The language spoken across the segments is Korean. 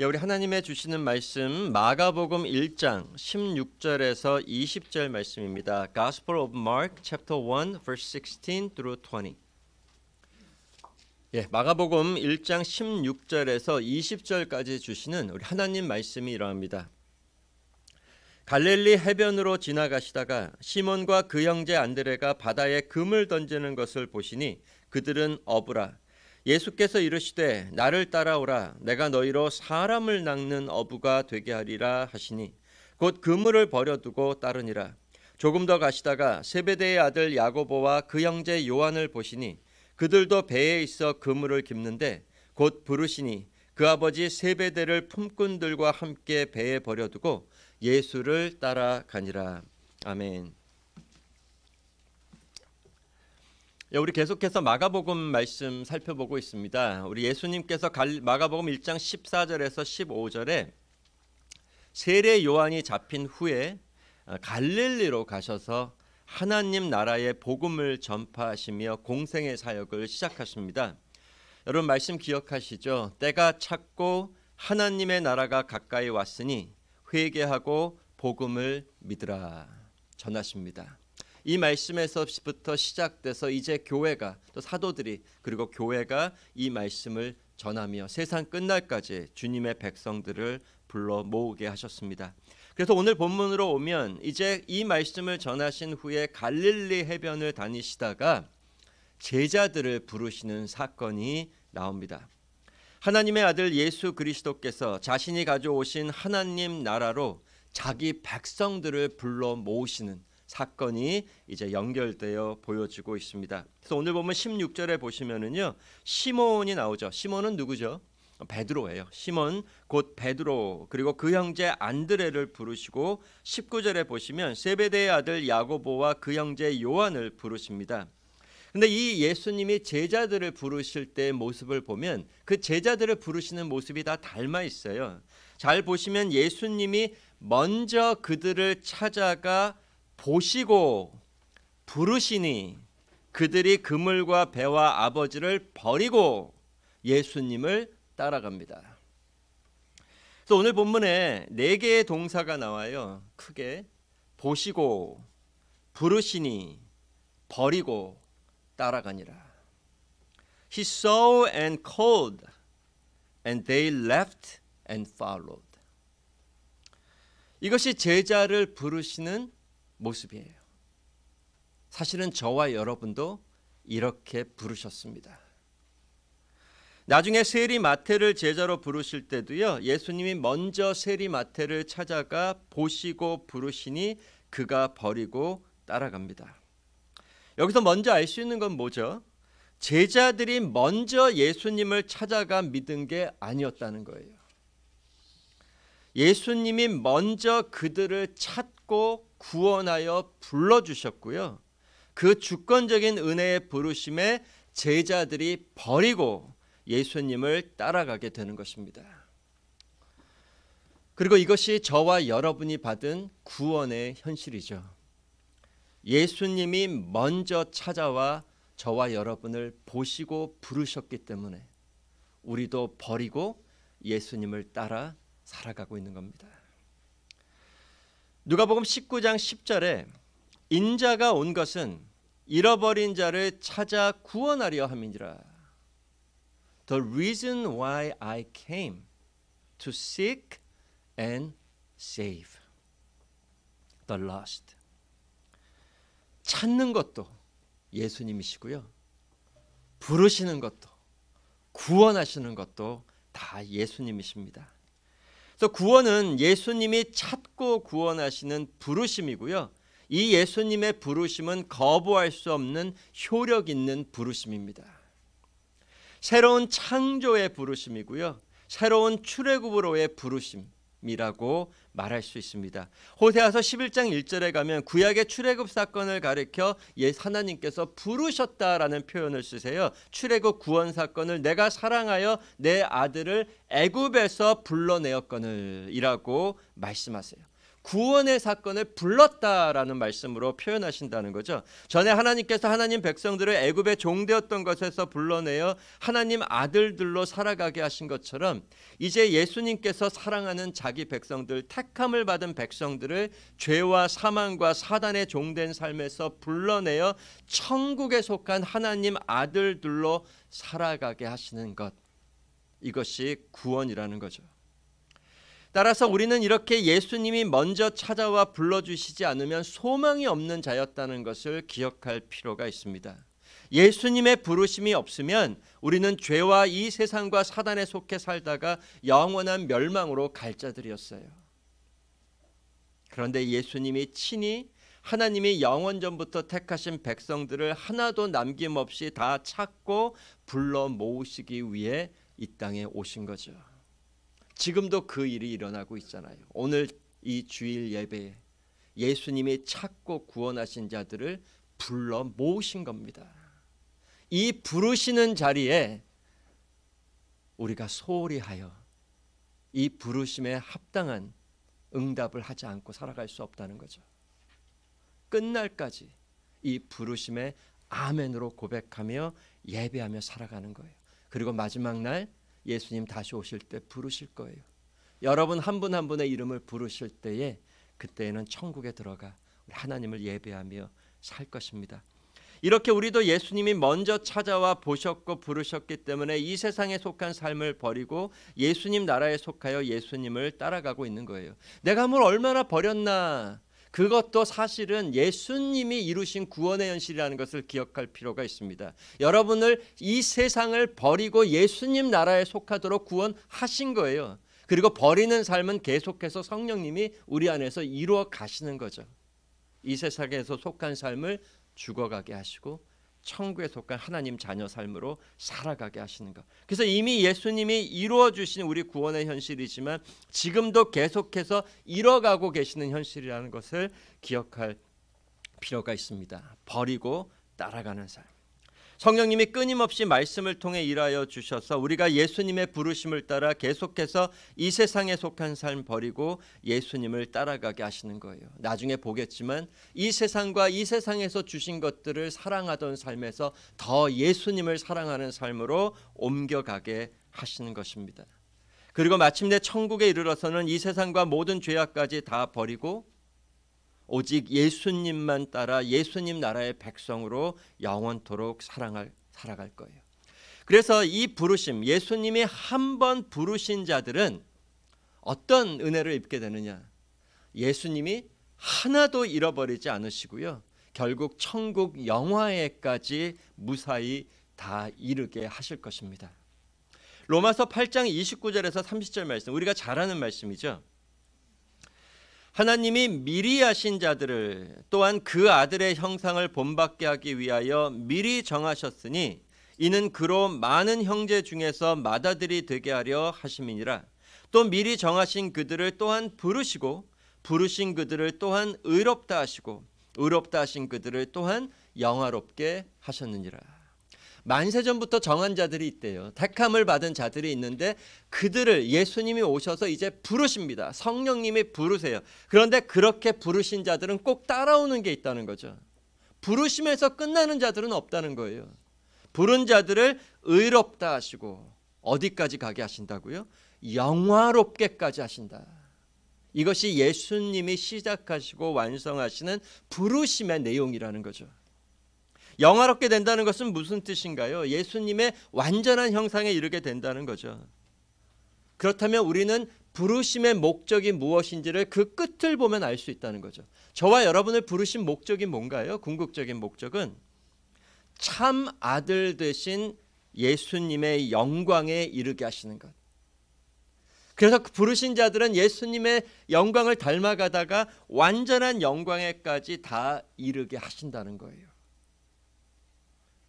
예, 우리 하나님의 주시는 말씀 마가복음 1장 16절에서 20절 말씀입니다. Gospel of Mark chapter 1 verse 16 through 20. 예, 마가복음 1장 16절에서 20절까지 주시는 우리 하나님 말씀이 이러합니다. 갈릴리 해변으로 지나가시다가 시몬과 그 형제 안드레가 바다에 금을 던지는 것을 보시니 그들은 어부라 예수께서 이르시되 나를 따라오라 내가 너희로 사람을 낚는 어부가 되게 하리라 하시니 곧 그물을 버려두고 따르니라 조금 더 가시다가 세베대의 아들 야고보와 그 형제 요한을 보시니 그들도 배에 있어 그물을 깁는데 곧 부르시니 그 아버지 세베대를 품꾼들과 함께 배에 버려두고 예수를 따라가니라 아멘 예, 우리 계속해서 마가복음 말씀 살펴보고 있습니다. 우리 예수님께서 마가복음 1장 14절에서 15절에 세례 요한이 잡힌 후에 어, 갈릴리로 가셔서 하나님 나라의 복음을 전파하시며 공생의 사역을 시작하십니다. 여러분 말씀 기억하시죠? 때가 찼고 하나님의 나라가 가까이 왔으니 회개하고 복음을 믿으라 전하십니다. 이 말씀에서부터 시작돼서 이제 교회가 또 사도들이 그리고 교회가 이 말씀을 전하며 세상 끝날까지 주님의 백성들을 불러 모으게 하셨습니다. 그래서 오늘 본문으로 오면 이제 이 말씀을 전하신 후에 갈릴리 해변을 다니시다가 제자들을 부르시는 사건이 나옵니다. 하나님의 아들 예수 그리스도께서 자신이 가져오신 하나님 나라로 자기 백성들을 불러 모으시는 사건이 이제 연결되어 보여지고 있습니다. 그래서 오늘 보면 16절에 보시면은요. 시몬이 나오죠. 시몬은 누구죠? 베드로예요. 시몬 곧 베드로 그리고 그 형제 안드레를 부르시고 19절에 보시면 세베대의 아들 야고보와 그 형제 요한을 부르십니다. 근데 이 예수님이 제자들을 부르실 때 모습을 보면 그 제자들을 부르시는 모습이 다 닮아 있어요. 잘 보시면 예수님이 먼저 그들을 찾아가 보시고 부르시니 그들이 그물과 배와 아버지를 버리고 예수님을 따라갑니다. 그래서 오늘 본문에 네 개의 동사가 나와요. 크게 보시고 부르시니 버리고 따라가니라. He saw and called and they left and followed. 이것이 제자를 부르시는 모습이에요. 사실은 저와 여러분도 이렇게 부르셨습니다. 나중에 세리 마태를 제자로 부르실 때도요. 예수님이 먼저 세리 마태를 찾아가 보시고 부르시니 그가 버리고 따라갑니다. 여기서 먼저 알 수 있는 건 뭐죠? 제자들이 먼저 예수님을 찾아가 믿은 게 아니었다는 거예요. 예수님이 먼저 그들을 찾고 구원하여 불러주셨고요. 그 주권적인 은혜의 부르심에 제자들이 버리고 예수님을 따라가게 되는 것입니다. 그리고 이것이 저와 여러분이 받은 구원의 현실이죠. 예수님이 먼저 찾아와 저와 여러분을 보시고 부르셨기 때문에 우리도 버리고 예수님을 따라 살아가고 있는 겁니다. 누가복음 19장 10절에 인자가 온 것은 잃어버린 자를 찾아 구원하려 함이니라. The reason why I came to seek and save the lost. 찾는 것도 예수님이시고요. 부르시는 것도 구원하시는 것도 다 예수님이십니다. 그래서 구원은 예수님이 찾고 구원하시는 부르심이고요. 이 예수님의 부르심은 거부할 수 없는 효력 있는 부르심입니다. 새로운 창조의 부르심이고요. 새로운 출애굽으로의 부르심. 이라고 말할 수 있습니다. 호세아서 11장 1절에 가면 구약의 출애굽 사건을 가리켜 예 하나님께서 부르셨다라는 표현을 쓰세요. 출애굽 구원 사건을 내가 사랑하여 내 아들을 애굽에서 불러내었거늘이라고 말씀하세요. 구원의 사건을 불렀다라는 말씀으로 표현하신다는 거죠. 전에 하나님께서 하나님 백성들을 애굽의 종되었던 것에서 불러내어 하나님 아들들로 살아가게 하신 것처럼 이제 예수님께서 사랑하는 자기 백성들 택함을 받은 백성들을 죄와 사망과 사단의 종된 삶에서 불러내어 천국에 속한 하나님 아들들로 살아가게 하시는 것 이것이 구원이라는 거죠. 따라서 우리는 이렇게 예수님이 먼저 찾아와 불러주시지 않으면 소망이 없는 자였다는 것을 기억할 필요가 있습니다. 예수님의 부르심이 없으면 우리는 죄와 이 세상과 사단에 속해 살다가 영원한 멸망으로 갈 자들이었어요. 그런데 예수님이 친히 하나님이 영원 전부터 택하신 백성들을 하나도 남김없이 다 찾고 불러 모으시기 위해 이 땅에 오신 거죠. 지금도 그 일이 일어나고 있잖아요. 오늘 이 주일 예배에 예수님이 찾고 구원하신 자들을 불러 모으신 겁니다. 이 부르시는 자리에 우리가 소홀히 하여 이 부르심에 합당한 응답을 하지 않고 살아갈 수 없다는 거죠. 끝날까지 이 부르심에 아멘으로 고백하며 예배하며 살아가는 거예요. 그리고 마지막 날 예수님 다시 오실 때 부르실 거예요. 여러분 한 분한 한 분의 이름을 부르실 때에 그때에는 천국에 들어가 하나님을 예배하며 살 것입니다. 이렇게 우리도 예수님이 먼저 찾아와 보셨고 부르셨기 때문에 이 세상에 속한 삶을 버리고 예수님 나라에 속하여 예수님을 따라가고 있는 거예요. 내가 뭘 얼마나 버렸나 그것도 사실은 예수님이 이루신 구원의 현실이라는 것을 기억할 필요가 있습니다. 여러분을 이 세상을 버리고 예수님 나라에 속하도록 구원하신 거예요. 그리고 버리는 삶은 계속해서 성령님이 우리 안에서 이루어 가시는 거죠. 이 세상에서 속한 삶을 죽어가게 하시고 천국에 속한 하나님 자녀 삶으로 살아가게 하시는 것. 그래서 이미 예수님이 이루어 주신 우리 구원의 현실이지만 지금도 계속해서 이뤄가고 계시는 현실이라는 것을 기억할 필요가 있습니다. 버리고 따라가는 삶. 성령님이 끊임없이 말씀을 통해 일하여 주셔서 우리가 예수님의 부르심을 따라 계속해서 이 세상에 속한 삶 버리고 예수님을 따라가게 하시는 거예요. 나중에 보겠지만 이 세상과 이 세상에서 주신 것들을 사랑하던 삶에서 더 예수님을 사랑하는 삶으로 옮겨가게 하시는 것입니다. 그리고 마침내 천국에 이르러서는 이 세상과 모든 죄악까지 다 버리고 오직 예수님만 따라 예수님 나라의 백성으로 영원토록 사랑할 살아갈 거예요. 그래서 이 부르심 예수님이 한번 부르신 자들은 어떤 은혜를 입게 되느냐? 예수님이 하나도 잃어버리지 않으시고요. 결국 천국 영화에까지 무사히 다 이르게 하실 것입니다. 로마서 8장 29절에서 30절 말씀 우리가 잘 아는 말씀이죠. 하나님이 미리 하신 자들을 또한 그 아들의 형상을 본받게 하기 위하여 미리 정하셨으니 이는 그로 많은 형제 중에서 마다들이 되게 하려 하심이니라 또 미리 정하신 그들을 또한 부르시고 부르신 그들을 또한 의롭다 하시고 의롭다 하신 그들을 또한 영화롭게 하셨느니라 만세전부터 정한 자들이 있대요. 택함을 받은 자들이 있는데 그들을 예수님이 오셔서 이제 부르십니다. 성령님이 부르세요. 그런데 그렇게 부르신 자들은 꼭 따라오는 게 있다는 거죠. 부르심에서 끝나는 자들은 없다는 거예요. 부른 자들을 의롭다 하시고 어디까지 가게 하신다고요? 영화롭게까지 하신다. 이것이 예수님이 시작하시고 완성하시는 부르심의 내용이라는 거죠. 영화롭게 된다는 것은 무슨 뜻인가요? 예수님의 완전한 형상에 이르게 된다는 거죠. 그렇다면 우리는 부르심의 목적이 무엇인지를 그 끝을 보면 알 수 있다는 거죠. 저와 여러분을 부르신 목적이 뭔가요? 궁극적인 목적은 참 아들 되신 예수님의 영광에 이르게 하시는 것. 그래서 그 부르신 자들은 예수님의 영광을 닮아가다가 완전한 영광에까지 다 이르게 하신다는 거예요.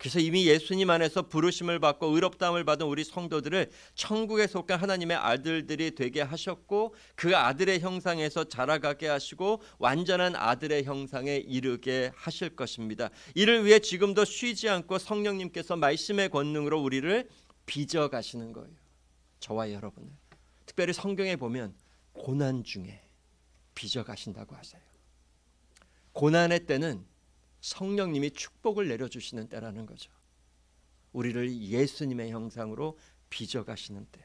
그래서 이미 예수님 안에서 부르심을 받고 의롭다함을 받은 우리 성도들을 천국에 속한 하나님의 아들들이 되게 하셨고 그 아들의 형상에서 자라가게 하시고 완전한 아들의 형상에 이르게 하실 것입니다. 이를 위해 지금도 쉬지 않고 성령님께서 말씀의 권능으로 우리를 빚어 가시는 거예요. 저와 여러분을 특별히 성경에 보면 고난 중에 빚어 가신다고 하세요. 고난의 때는 성령님이 축복을 내려주시는 때라는 거죠. 우리를 예수님의 형상으로 빚어가시는 때.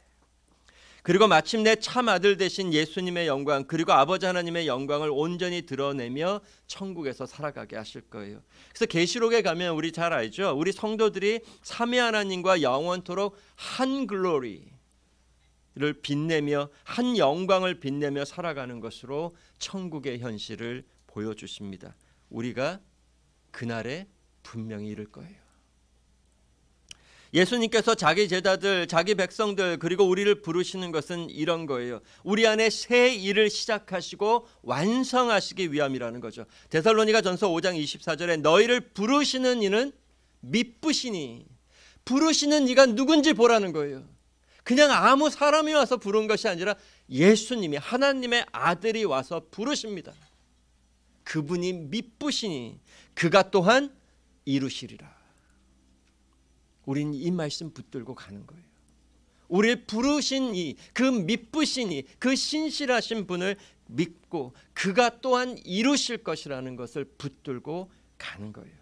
그리고 마침내 참 아들 대신 예수님의 영광 그리고 아버지 하나님의 영광을 온전히 드러내며 천국에서 살아가게 하실 거예요. 그래서 계시록에 가면 우리 잘 알죠. 우리 성도들이 삼위 하나님과 영원토록 한 글로리를 빛내며 한 영광을 빛내며 살아가는 것으로 천국의 현실을 보여주십니다. 우리가 그날에 분명히 이를 거예요. 예수님께서 자기 제자들, 자기 백성들 그리고 우리를 부르시는 것은 이런 거예요. 우리 안에 새 일을 시작하시고 완성하시기 위함이라는 거죠. 데살로니가 전서 5장 24절에 너희를 부르시는 이는 미쁘시니 부르시는 이가 누군지 보라는 거예요. 그냥 아무 사람이 와서 부른 것이 아니라 예수님이 하나님의 아들이 와서 부르십니다. 그분이 미쁘시니 그가 또한 이루시리라. 우린 이 말씀 붙들고 가는 거예요. 우리를 부르신 이, 그 미쁘신 이, 그 신실하신 분을 믿고 그가 또한 이루실 것이라는 것을 붙들고 가는 거예요.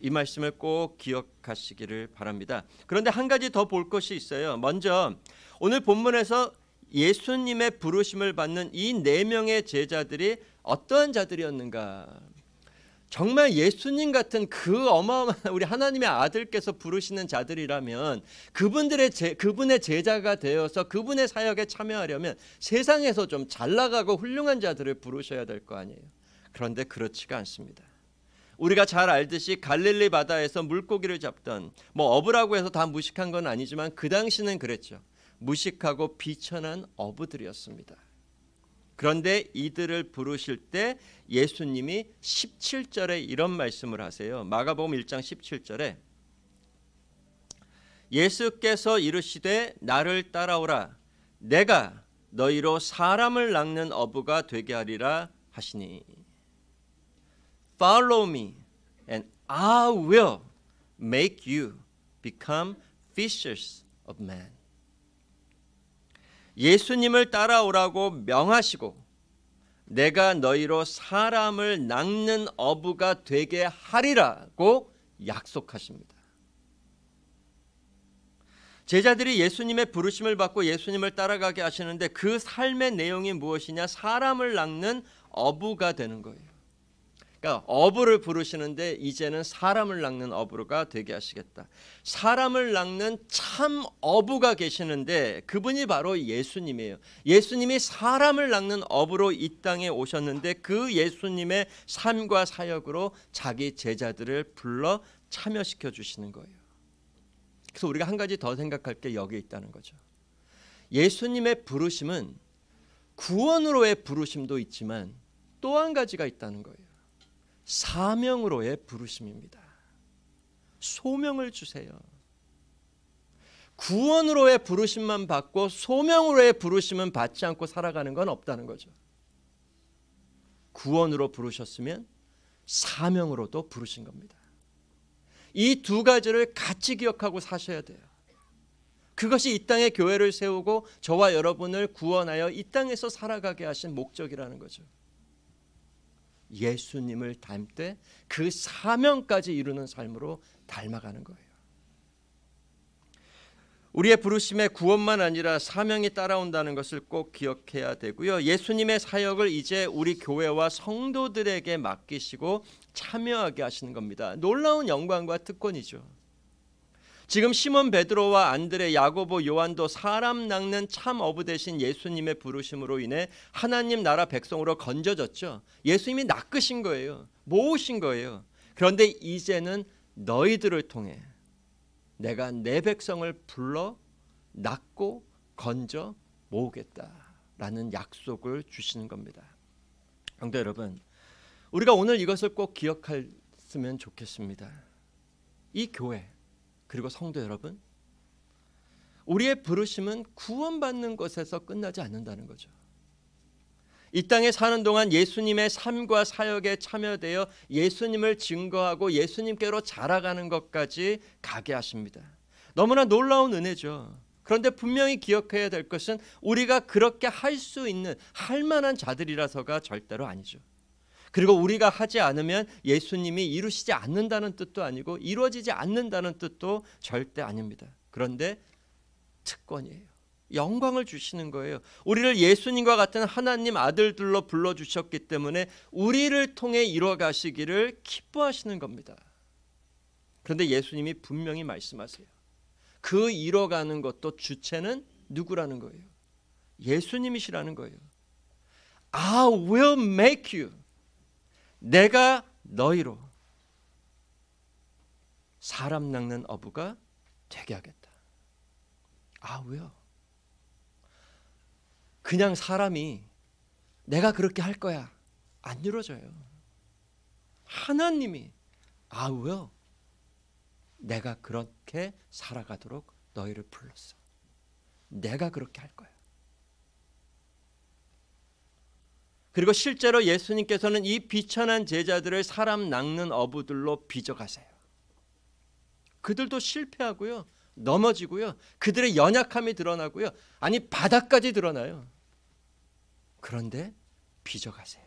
이 말씀을 꼭 기억하시기를 바랍니다. 그런데 한 가지 더 볼 것이 있어요. 먼저 오늘 본문에서 예수님의 부르심을 받는 이 네 명의 제자들이 어떠한 자들이었는가? 정말 예수님 같은 그 어마어마한 우리 하나님의 아들께서 부르시는 자들이라면 그분들의 제, 그분의 제자가 되어서 그분의 사역에 참여하려면 세상에서 좀 잘 나가고 훌륭한 자들을 부르셔야 될 거 아니에요. 그런데 그렇지가 않습니다. 우리가 잘 알듯이 갈릴리 바다에서 물고기를 잡던 뭐 어부라고 해서 다 무식한 건 아니지만 그 당시는 그랬죠. 무식하고 비천한 어부들이었습니다. 그런데 이들을 부르실 때 예수님이 17절에 이런 말씀을 하세요. 마가복음 1장 17절에 예수께서 이르시되 나를 따라오라 내가 너희로 사람을 낚는 어부가 되게 하리라 하시니 Follow me and I will make you become fishers of men 예수님을 따라오라고 명하시고 내가 너희로 사람을 낚는 어부가 되게 하리라고 약속하십니다. 제자들이 예수님의 부르심을 받고 예수님을 따라가게 하시는데 그 삶의 내용이 무엇이냐? 사람을 낚는 어부가 되는 거예요. 그러니까 어부를 부르시는데 이제는 사람을 낚는 어부가 되게 하시겠다. 사람을 낚는 참 어부가 계시는데 그분이 바로 예수님이에요. 예수님이 사람을 낚는 어부로 이 땅에 오셨는데 그 예수님의 삶과 사역으로 자기 제자들을 불러 참여시켜 주시는 거예요. 그래서 우리가 한 가지 더 생각할 게여기 있다는 거죠. 예수님의 부르심은 구원으로의 부르심도 있지만 또 한 가지가 있다는 거예요. 사명으로의 부르심입니다. 소명을 주세요. 구원으로의 부르심만 받고 소명으로의 부르심은 받지 않고 살아가는 건 없다는 거죠. 구원으로 부르셨으면 사명으로도 부르신 겁니다. 이 두 가지를 같이 기억하고 사셔야 돼요. 그것이 이 땅에 교회를 세우고 저와 여러분을 구원하여 이 땅에서 살아가게 하신 목적이라는 거죠. 예수님을 닮되 그 사명까지 이루는 삶으로 닮아가는 거예요. 우리의 부르심에 구원만 아니라 사명이 따라온다는 것을 꼭 기억해야 되고요. 예수님의 사역을 이제 우리 교회와 성도들에게 맡기시고 참여하게 하시는 겁니다. 놀라운 영광과 특권이죠. 지금 시몬 베드로와 안드레 야고보 요한도 사람 낚는 참 어부 대신 예수님의 부르심으로 인해 하나님 나라 백성으로 건져졌죠. 예수님이 낚으신 거예요. 모으신 거예요. 그런데 이제는 너희들을 통해 내가 내 백성을 불러 낚고 건져 모으겠다라는 약속을 주시는 겁니다. 형제 여러분, 우리가 오늘 이것을 꼭 기억했으면 좋겠습니다. 이 교회 그리고 성도 여러분, 우리의 부르심은 구원받는 것에서 끝나지 않는다는 거죠. 이 땅에 사는 동안 예수님의 삶과 사역에 참여되어 예수님을 증거하고 예수님께로 자라가는 것까지 가게 하십니다. 너무나 놀라운 은혜죠. 그런데 분명히 기억해야 될 것은 우리가 그렇게 할 수 있는 할 만한 자들이라서가 절대로 아니죠. 그리고 우리가 하지 않으면 예수님이 이루시지 않는다는 뜻도 아니고 이루어지지 않는다는 뜻도 절대 아닙니다. 그런데 특권이에요. 영광을 주시는 거예요. 우리를 예수님과 같은 하나님 아들들로 불러 주셨기 때문에 우리를 통해 이루어 가시기를 기뻐하시는 겁니다. 그런데 예수님이 분명히 말씀하세요. 그 이루어 가는 것도 주체는 누구라는 거예요? 예수님이시라는 거예요. I 아, will make you 내가 너희로 사람 낚는 어부가 되게 하겠다. 아 왜요? 그냥 사람이 내가 그렇게 할 거야 안 이루어져요. 하나님이 아 왜요? 내가 그렇게 살아가도록 너희를 불렀어. 내가 그렇게 할 거야. 그리고 실제로 예수님께서는 이 비천한 제자들을 사람 낚는 어부들로 빚어가세요. 그들도 실패하고요. 넘어지고요. 그들의 연약함이 드러나고요. 아니 바닥까지 드러나요. 그런데 빚어가세요.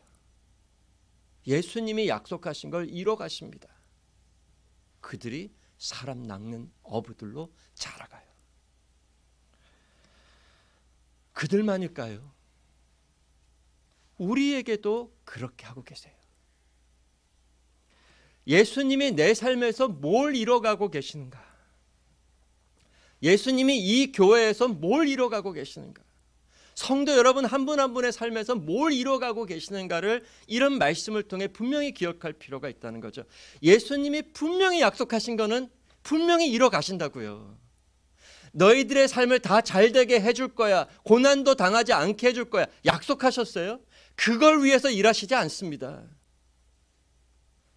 예수님이 약속하신 걸 이뤄 가십니다. 그들이 사람 낚는 어부들로 자라가요. 그들만일까요? 우리에게도 그렇게 하고 계세요. 예수님이 내 삶에서 뭘 이뤄가고 계시는가? 예수님이 이 교회에서 뭘 이뤄가고 계시는가? 성도 여러분 한 분한 한 분의 삶에서 뭘 이뤄가고 계시는가를 이런 말씀을 통해 분명히 기억할 필요가 있다는 거죠. 예수님이 분명히 약속하신 거는 분명히 이뤄가신다고요. 너희들의 삶을 다 잘되게 해줄 거야. 고난도 당하지 않게 해줄 거야. 약속하셨어요? 그걸 위해서 일하시지 않습니다.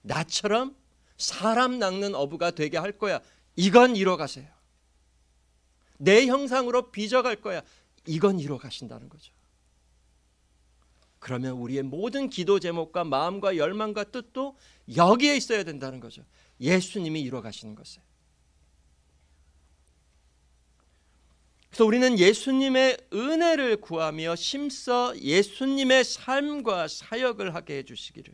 나처럼 사람 낚는 어부가 되게 할 거야. 이건 이뤄가세요. 내 형상으로 빚어갈 거야. 이건 이뤄가신다는 거죠. 그러면 우리의 모든 기도 제목과 마음과 열망과 뜻도 여기에 있어야 된다는 거죠. 예수님이 이뤄가시는 것에. 그래서 우리는 예수님의 은혜를 구하며 심서 예수님의 삶과 사역을 하게 해주시기를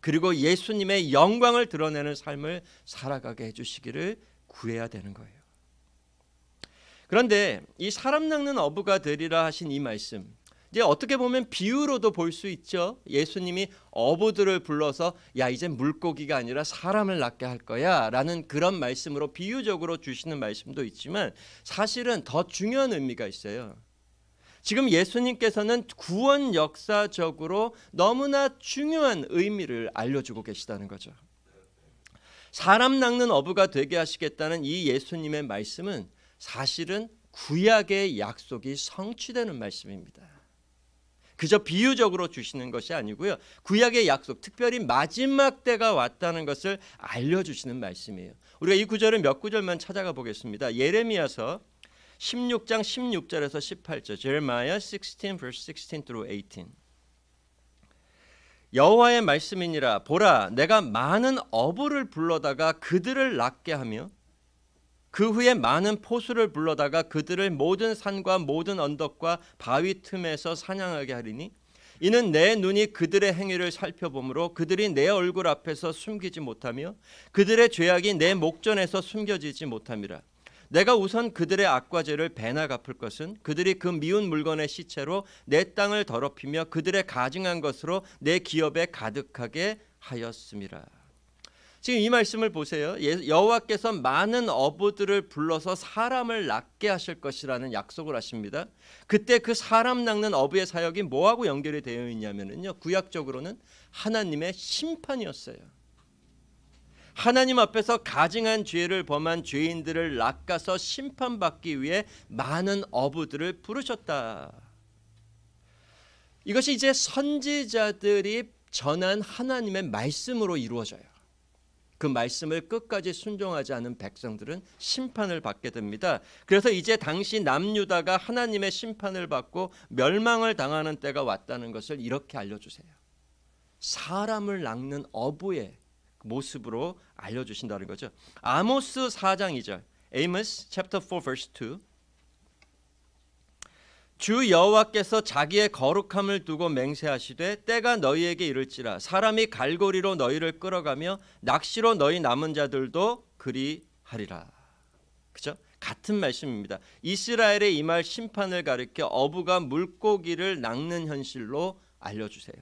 그리고 예수님의 영광을 드러내는 삶을 살아가게 해주시기를 구해야 되는 거예요. 그런데 이 사람 낚는 어부가 되리라 하신 이 말씀 이제 어떻게 보면 비유로도 볼 수 있죠. 예수님이 어부들을 불러서 야 이제 물고기가 아니라 사람을 낫게 할 거야라는 그런 말씀으로 비유적으로 주시는 말씀도 있지만 사실은 더 중요한 의미가 있어요. 지금 예수님께서는 구원 역사적으로 너무나 중요한 의미를 알려주고 계시다는 거죠. 사람 낚는 어부가 되게 하시겠다는 이 예수님의 말씀은 사실은 구약의 약속이 성취되는 말씀입니다. 그저 비유적으로 주시는 것이 아니고요. 구약의 약속, 특별히 마지막 때가 왔다는 것을 알려주시는 말씀이에요. 우리가 이 구절을 몇 구절만 찾아가 보겠습니다. 예레미야서 16장 16절에서 18절, Jeremiah 16 verse 16 through 18. 여호와의 말씀이니라 보라 내가 많은 어부를 불러다가 그들을 낚게 하며 그 후에 많은 포수를 불러다가 그들을 모든 산과 모든 언덕과 바위 틈에서 사냥하게 하리니 이는 내 눈이 그들의 행위를 살펴보므로 그들이 내 얼굴 앞에서 숨기지 못하며 그들의 죄악이 내 목전에서 숨겨지지 못함이라 내가 우선 그들의 악과 죄를 배나 갚을 것은 그들이 그 미운 물건의 시체로 내 땅을 더럽히며 그들의 가증한 것으로 내 기업에 가득하게 하였음이라. 지금 이 말씀을 보세요. 예, 여호와께서 많은 어부들을 불러서 사람을 낫게 하실 것이라는 약속을 하십니다. 그때 그 사람 낚는 어부의 사역이 뭐하고 연결이 되어 있냐면요. 구약적으로는 하나님의 심판이었어요. 하나님 앞에서 가증한 죄를 범한 죄인들을 낚아서 심판받기 위해 많은 어부들을 부르셨다. 이것이 이제 선지자들이 전한 하나님의 말씀으로 이루어져요. 그 말씀을 끝까지 순종하지 않은 백성들은 심판을 받게 됩니다. 그래서 이제 당시 남유다가 하나님의 심판을 받고 멸망을 당하는 때가 왔다는 것을 이렇게 알려주세요. 사람을 낚는 어부의 모습으로 알려주신다는 거죠. 아모스 4장 2절, Amos chapter 4 verse 2. 주 여호와께서 자기의 거룩함을 두고 맹세하시되 때가 너희에게 이를지라 사람이 갈고리로 너희를 끌어가며 낚시로 너희 남은 자들도 그리하리라. 그죠? 같은 말씀입니다. 이스라엘의 임할 심판을 가리켜 어부가 물고기를 낚는 현실로 알려주세요.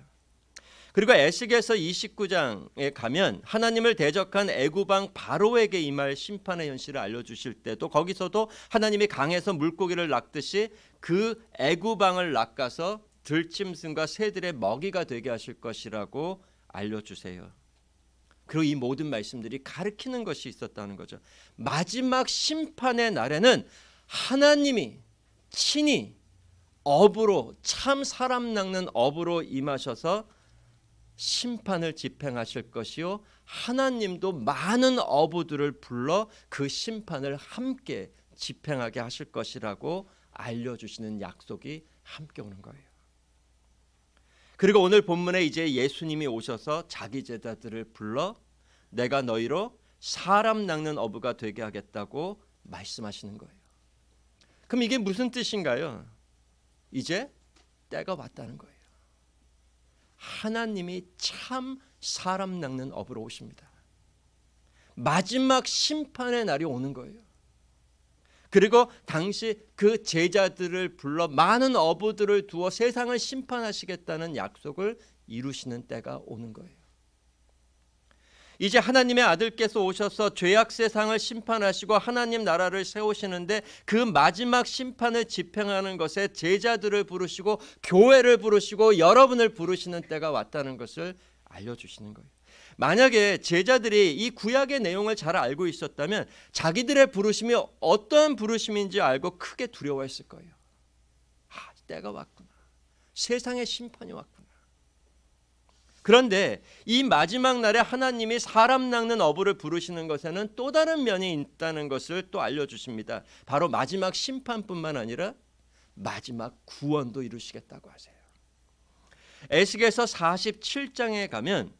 그리고 에스겔서 29장에 가면 하나님을 대적한 애구방 바로에게 임할 심판의 현실을 알려주실 때도 거기서도 하나님이 강에서 물고기를 낚듯이 그 애구방을 낚아서 들짐승과 새들의 먹이가 되게 하실 것이라고 알려주세요. 그리고 이 모든 말씀들이 가르키는 것이 있었다는 거죠. 마지막 심판의 날에는 하나님이 친히 업으로 참 사람 낚는 업으로 임하셔서 심판을 집행하실 것이요 하나님도 많은 어부들을 불러 그 심판을 함께 집행하게 하실 것이라고 알려주시는 약속이 함께 오는 거예요. 그리고 오늘 본문에 이제 예수님이 오셔서 자기 제자들을 불러 내가 너희로 사람 낚는 어부가 되게 하겠다고 말씀하시는 거예요. 그럼 이게 무슨 뜻인가요? 이제 때가 왔다는 거예요. 하나님이 참 사람 낚는 업으로 오십니다. 마지막 심판의 날이 오는 거예요. 그리고 당시 그 제자들을 불러 많은 어부들을 두어 세상을 심판하시겠다는 약속을 이루시는 때가 오는 거예요. 이제 하나님의 아들께서 오셔서 죄악 세상을 심판하시고 하나님 나라를 세우시는데 그 마지막 심판을 집행하는 것에 제자들을 부르시고 교회를 부르시고 여러분을 부르시는 때가 왔다는 것을 알려주시는 거예요. 만약에 제자들이 이 구약의 내용을 잘 알고 있었다면 자기들의 부르심이 어떠 부르심인지 알고 크게 두려워했을 거예요. 아, 때가 왔구나. 세상의 심판이 왔구나. 그런데 이 마지막 날에 하나님이 사람 낚는 어부를 부르시는 것에는 또 다른 면이 있다는 것을 또 알려주십니다. 바로 마지막 심판뿐만 아니라 마지막 구원도 이루시겠다고 하세요. 에스겔서 47장에 가면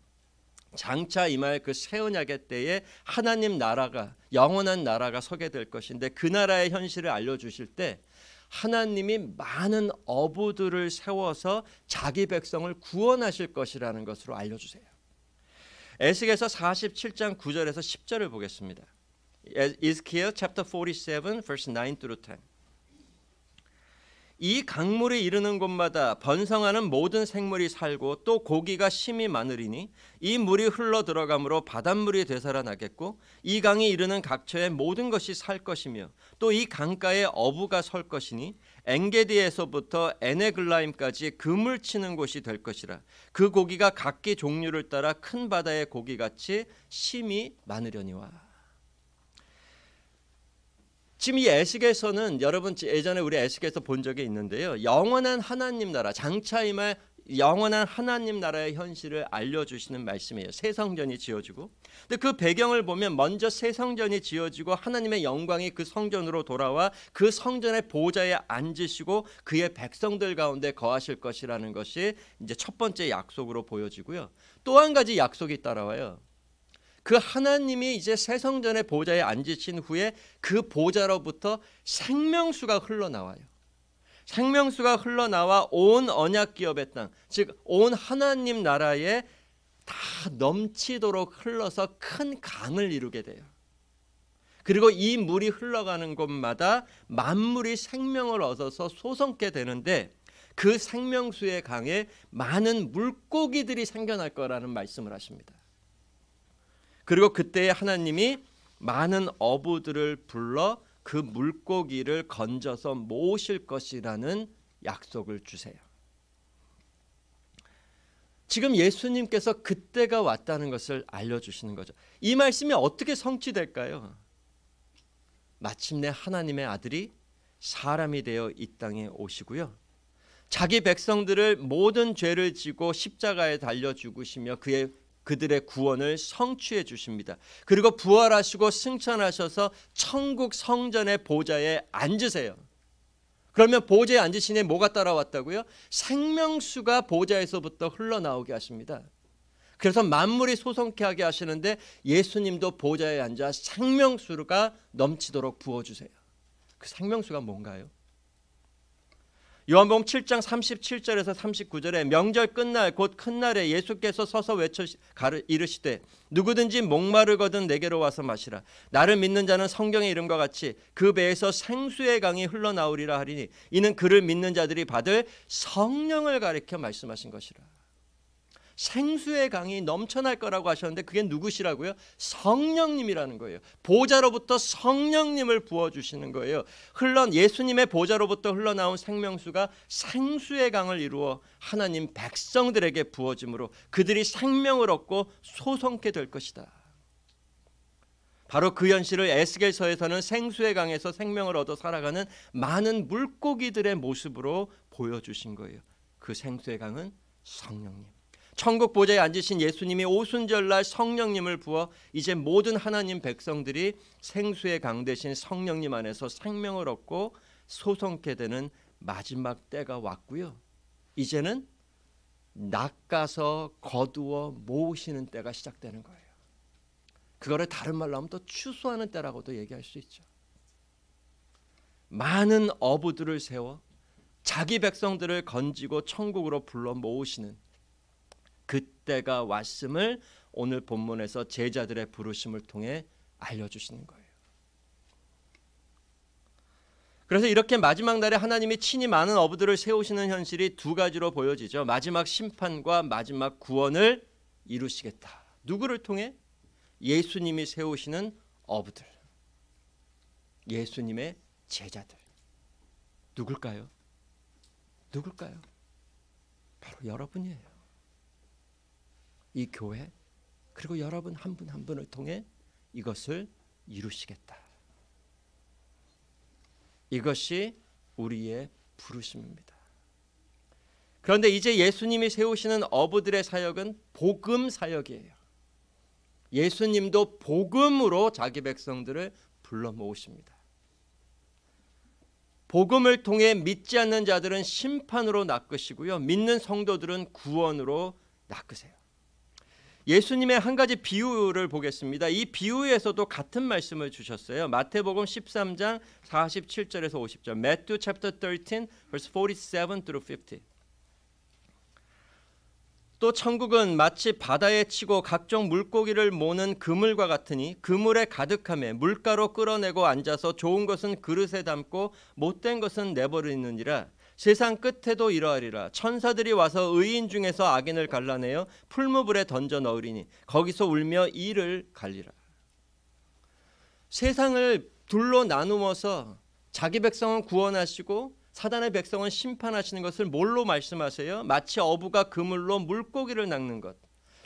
장차 임할 그새 언약의 때에 하나님 나라가 영원한 나라가 서게 될 것인데 그 나라의 현실을 알려 주실 때 하나님이 많은 어부들을 세워서 자기 백성을 구원하실 것이라는 것으로 알려주세요. 에스겔서 47장 9절에서 10절을 보겠습니다. e z e chapter 47 verse 9 through 10. 이 강물에 이르는 곳마다 번성하는 모든 생물이 살고 또 고기가 심히 많으리니 이 물이 흘러 들어가므로 바닷물이 되살아나겠고 이 강이 이르는 각처에 모든 것이 살 것이며 또 이 강가에 어부가 설 것이니 엔게디에서부터 에네글라임까지 금을 치는 곳이 될 것이라 그 고기가 각기 종류를 따라 큰 바다의 고기같이 심히 많으려니와 지금 이 에스겔서는 여러분 예전에 우리 에스겔서 본 적이 있는데요. 영원한 하나님 나라 장차 임할 영원한 하나님 나라의 현실을 알려주시는 말씀이에요. 새 성전이 지어지고, 근데 그 배경을 보면 먼저 새 성전이 지어지고 하나님의 영광이 그 성전으로 돌아와 그 성전의 보좌에 앉으시고 그의 백성들 가운데 거하실 것이라는 것이 이제 첫 번째 약속으로 보여지고요. 또 한 가지 약속이 따라와요. 그 하나님이 이제 새성전의 보좌에 앉으신 후에 그 보좌로부터 생명수가 흘러나와요. 생명수가 흘러나와 온 언약 기업의 땅, 즉 온 하나님 나라에 다 넘치도록 흘러서 큰 강을 이루게 돼요. 그리고 이 물이 흘러가는 곳마다 만물이 생명을 얻어서 솟성게 되는데 그 생명수의 강에 많은 물고기들이 생겨날 거라는 말씀을 하십니다. 그리고 그때 하나님이 많은 어부들을 불러 그 물고기를 건져서 모으실 것이라는 약속을 주세요. 지금 예수님께서 그때가 왔다는 것을 알려주시는 거죠. 이 말씀이 어떻게 성취될까요? 마침내 하나님의 아들이 사람이 되어 이 땅에 오시고요. 자기 백성들을 모든 죄를 지고 십자가에 달려 죽으시며 그의 그들의 구원을 성취해 주십니다. 그리고 부활하시고 승천하셔서 천국 성전의 보좌에 앉으세요. 그러면 보좌에 앉으시니 뭐가 따라왔다고요? 생명수가 보좌에서부터 흘러나오게 하십니다. 그래서 만물이 소성케 하게 하시는데 예수님도 보좌에 앉아 생명수가 넘치도록 부어주세요. 그 생명수가 뭔가요? 요한복음 7장 37절에서 39절에 명절 끝날 곧 큰 날에 예수께서 서서 외쳐 가르, 이르시되 누구든지 목마르거든 내게로 와서 마시라 나를 믿는 자는 성경의 이름과 같이 그 배에서 생수의 강이 흘러나오리라 하리니 이는 그를 믿는 자들이 받을 성령을 가리켜 말씀하신 것이라 생수의 강이 넘쳐날 거라고 하셨는데 그게 누구시라고요? 성령님이라는 거예요. 보좌로부터 성령님을 부어 주시는 거예요. 흘러 예수님의 보좌로부터 흘러나온 생명수가 생수의 강을 이루어 하나님 백성들에게 부어짐으로 그들이 생명을 얻고 소성케 될 것이다. 바로 그 현실을 에스겔서에서는 생수의 강에서 생명을 얻어 살아가는 많은 물고기들의 모습으로 보여주신 거예요. 그 생수의 강은 성령님. 천국 보좌에 앉으신 예수님이 오순절날 성령님을 부어 이제 모든 하나님 백성들이 생수의 강 대신 성령님 안에서 생명을 얻고 소성케 되는 마지막 때가 왔고요. 이제는 낚아서 거두어 모으시는 때가 시작되는 거예요. 그거를 다른 말로 하면 또 추수하는 때라고도 얘기할 수 있죠. 많은 어부들을 세워 자기 백성들을 건지고 천국으로 불러 모으시는 그때가 왔음을 오늘 본문에서 제자들의 부르심을 통해 알려주시는 거예요. 그래서 이렇게 마지막 날에 하나님이 친히 많은 어부들을 세우시는 현실이 두 가지로 보여지죠. 마지막 심판과 마지막 구원을 이루시겠다. 누구를 통해? 예수님이 세우시는 어부들. 예수님의 제자들. 누굴까요? 누굴까요? 바로 여러분이에요. 이 교회 그리고 여러분 한 분한 한 분을 통해 이것을 이루시겠다. 이것이 우리의 부르심입니다. 그런데 이제 예수님이 세우시는 어부들의 사역은 복음 사역이에요. 예수님도 복음으로 자기 백성들을 불러 모으십니다. 복음을 통해 믿지 않는 자들은 심판으로 낚으시고요. 믿는 성도들은 구원으로 낚으세요. 예수님의 한 가지 비유를 보겠습니다. 이 비유에서도 같은 말씀을 주셨어요. 마태복음 13장 47절에서 50절. Matthew chapter 13 verse 47 through 50. 또 천국은 마치 바다에 치고 각종 물고기를 모는 그물과 같으니 그물에 가득함에 물가로 끌어내고 앉아서 좋은 것은 그릇에 담고 못된 것은 내버리느니라 세상 끝에도 이러하리라 천사들이 와서 의인 중에서 악인을 갈라내어 풀무불에 던져 넣으리니 거기서 울며 이를 갈리라 세상을 둘로 나누어서 자기 백성은 구원하시고 사단의 백성은 심판하시는 것을 뭘로 말씀하세요? 마치 어부가 그물로 물고기를 낚는 것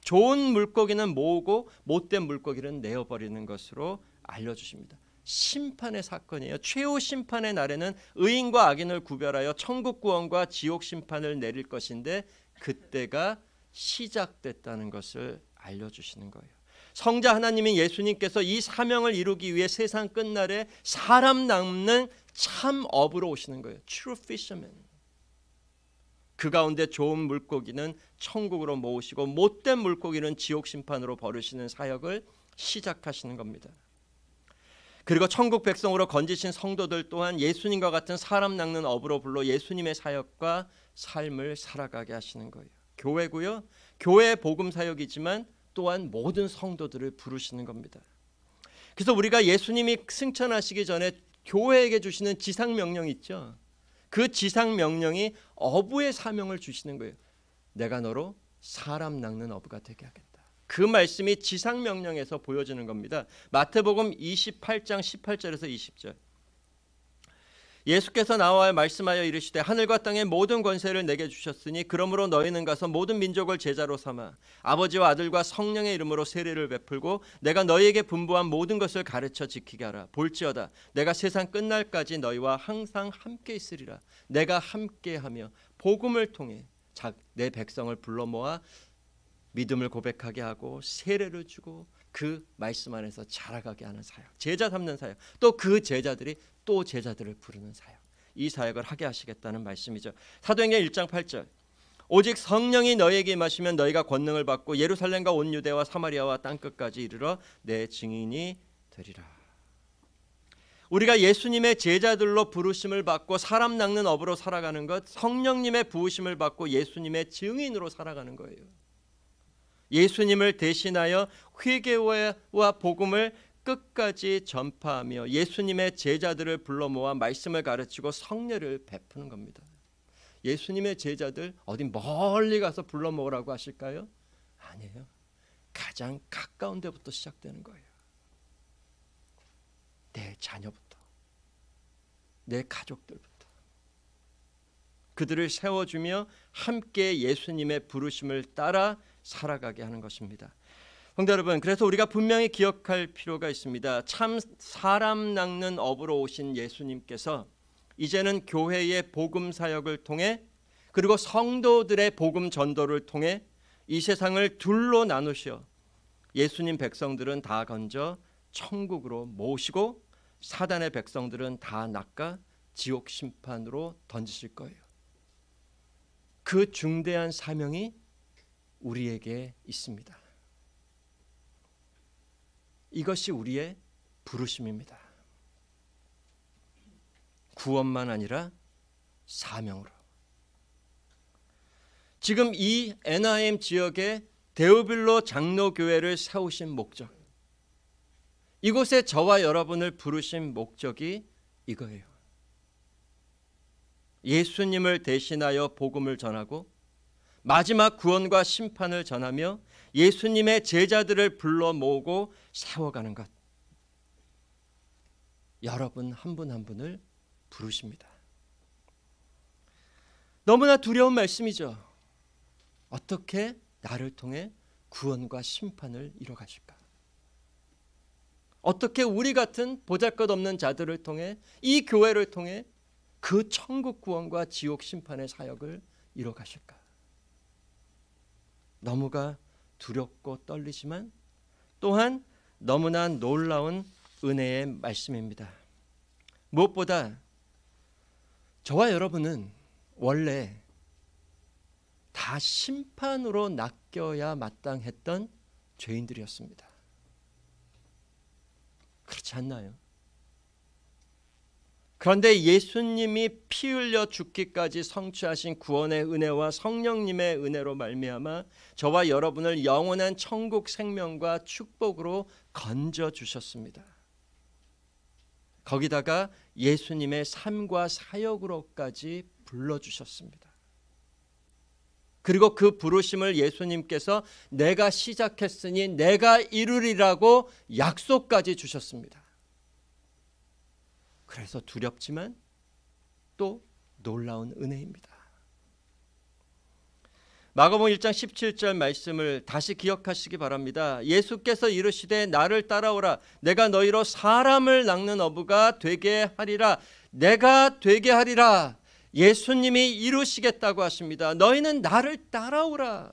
좋은 물고기는 모으고 못된 물고기는 내어버리는 것으로 알려주십니다 심판의 사건이에요. 최후 심판의 날에는 의인과 악인을 구별하여 천국 구원과 지옥 심판을 내릴 것인데 그때가 시작됐다는 것을 알려주시는 거예요. 성자 하나님인 예수님께서 이 사명을 이루기 위해 세상 끝날에 사람 남는 참업으로 오시는 거예요. True fisherman. 그 가운데 좋은 물고기는 천국으로 모으시고 못된 물고기는 지옥 심판으로 버리시는 사역을 시작하시는 겁니다. 그리고 천국 백성으로 건지신 성도들 또한 예수님과 같은 사람 낚는 업으로 불러 예수님의 사역과 삶을 살아가게 하시는 거예요. 교회고요. 교회 복음 사역이지만 또한 모든 성도들을 부르시는 겁니다. 그래서 우리가 예수님이 승천하시기 전에 교회에게 주시는 지상 명령 있죠. 그 지상 명령이 어부의 사명을 주시는 거예요. 내가 너로 사람 낚는 어부가 되게 하겠다. 그 말씀이 지상 명령에서 보여지는 겁니다. 마태복음 28장 18절에서 20절. 예수께서 나와 말씀하여 이르시되 하늘과 땅의 모든 권세를 내게 주셨으니 그러므로 너희는 가서 모든 민족을 제자로 삼아 아버지와 아들과 성령의 이름으로 세례를 베풀고 내가 너희에게 분부한 모든 것을 가르쳐 지키게 하라 볼지어다 내가 세상 끝날까지 너희와 항상 함께 있으리라 내가 함께하며 복음을 통해 내 백성을 불러 모아 믿음을 고백하게 하고 세례를 주고 그 말씀 안에서 자라가게 하는 사역, 제자 삼는 사역, 또 그 제자들이 또 제자들을 부르는 사역, 이 사역을 하게 하시겠다는 말씀이죠. 사도행전 1장 8절. 오직 성령이 너희에게 임하시면 너희가 권능을 받고 예루살렘과 온 유대와 사마리아와 땅 끝까지 이르러 내 증인이 되리라. 우리가 예수님의 제자들로 부르심을 받고 사람 낚는 업으로 살아가는 것, 성령님의 부으심을 받고 예수님의 증인으로 살아가는 거예요. 예수님을 대신하여 회개와 복음을 끝까지 전파하며 예수님의 제자들을 불러 모아 말씀을 가르치고 성례를 베푸는 겁니다. 예수님의 제자들 어디 멀리 가서 불러 모으라고 하실까요? 아니에요. 가장 가까운 데부터 시작되는 거예요. 내 자녀부터, 내 가족들부터. 그들을 세워주며 함께 예수님의 부르심을 따라 살아가게 하는 것입니다. 형제 여러분, 그래서 우리가 분명히 기억할 필요가 있습니다. 참 사람 낚는 업으로 오신 예수님께서 이제는 교회의 복음 사역을 통해 그리고 성도들의 복음 전도를 통해 이 세상을 둘로 나누시어 예수님 백성들은 다 건져 천국으로 모시고 사단의 백성들은 다 낚아 지옥 심판으로 던지실 거예요. 그 중대한 사명이 우리에게 있습니다. 이것이 우리의 부르심입니다. 구원만 아니라 사명으로. 지금 이 에나임 지역에 데오빌로 장로교회를 세우신 목적, 이곳에 저와 여러분을 부르신 목적이 이거예요. 예수님을 대신하여 복음을 전하고 마지막 구원과 심판을 전하며 예수님의 제자들을 불러 모으고 세워가는 것. 여러분 한 분한 한 분을 부르십니다. 너무나 두려운 말씀이죠. 어떻게 나를 통해 구원과 심판을 이뤄가실까? 어떻게 우리 같은 보잘것없는 자들을 통해 이 교회를 통해 그 천국 구원과 지옥 심판의 사역을 이뤄가실까? 너무가 두렵고 떨리지만 또한 너무나 놀라운 은혜의 말씀입니다. 무엇보다 저와 여러분은 원래 다 심판으로 낚여야 마땅했던 죄인들이었습니다. 그렇지 않나요? 그런데 예수님이 피 흘려 죽기까지 성취하신 구원의 은혜와 성령님의 은혜로 말미암아 저와 여러분을 영원한 천국 생명과 축복으로 건져 주셨습니다. 거기다가 예수님의 삶과 사역으로까지 불러 주셨습니다. 그리고 그 부르심을 예수님께서 내가 시작했으니 내가 이루리라고 약속까지 주셨습니다. 그래서 두렵지만 또 놀라운 은혜입니다. 마가복 1장 17절 말씀을 다시 기억하시기 바랍니다. 예수께서 이르시되 나를 따라오라 내가 너희로 사람을 낚는 어부가 되게 하리라 내가 되게 하리라 예수님이 이루시겠다고 하십니다. 너희는 나를 따라오라